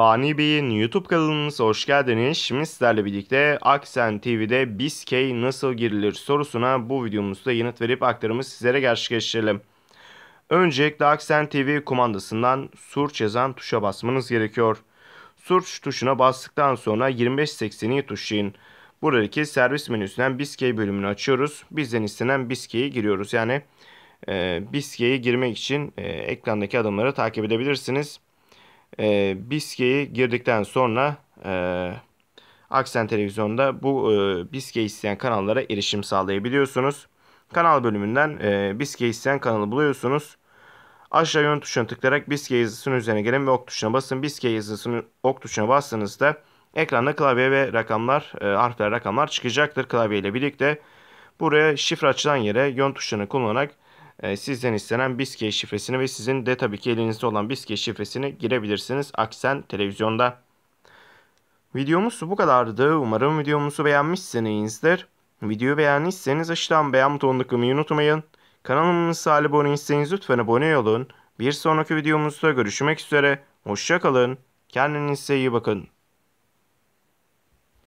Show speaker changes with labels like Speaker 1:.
Speaker 1: Fani Bey'in YouTube kanalınıza hoş geldiniz. Şimdi sizlerle birlikte Aksen TV'de Biskey nasıl girilir sorusuna bu videomuzda yanıt verip aktarımı sizlere gerçekleştirelim. Öncelikle Aksen TV kumandasından Surç yazan tuşa basmanız gerekiyor. Surç tuşuna bastıktan sonra 2580'i tuşlayın. Buradaki servis menüsünden Biskey bölümünü açıyoruz. Bizden istenen Biskey'e giriyoruz. Yani e, Biskey'e girmek için e, ekrandaki adımları takip edebilirsiniz e, Biske'yi girdikten sonra e, Aksen Televizyon'da bu e, Biske isteyen kanallara erişim sağlayabiliyorsunuz. Kanal bölümünden e, Biske isteyen kanalı buluyorsunuz. Aşağı yön tuşuna tıklayarak Biskey yazısının üzerine gelin ve ok tuşuna basın. Biskey yazısını ok tuşuna bastığınızda ekranda klavye ve rakamlar, e, harfler rakamlar çıkacaktır klavye ile birlikte. Buraya şifre açılan yere yön tuşlarını kullanarak ee, sizden istenen BISKE şifresini ve sizin de tabii ki elinizde olan BISKE şifresini girebilirsiniz Aksen televizyonda. Videomuz bu kadardı. Umarım videomuzu beğenmişsinizdir. Videoyu beğendiyseniz aşağıdan beğen butonuna tıklamayı unutmayın. Kanalımıza abone iseniz lütfen abone olun. Bir sonraki videomuzda görüşmek üzere. Hoşçakalın. Kendinize iyi bakın.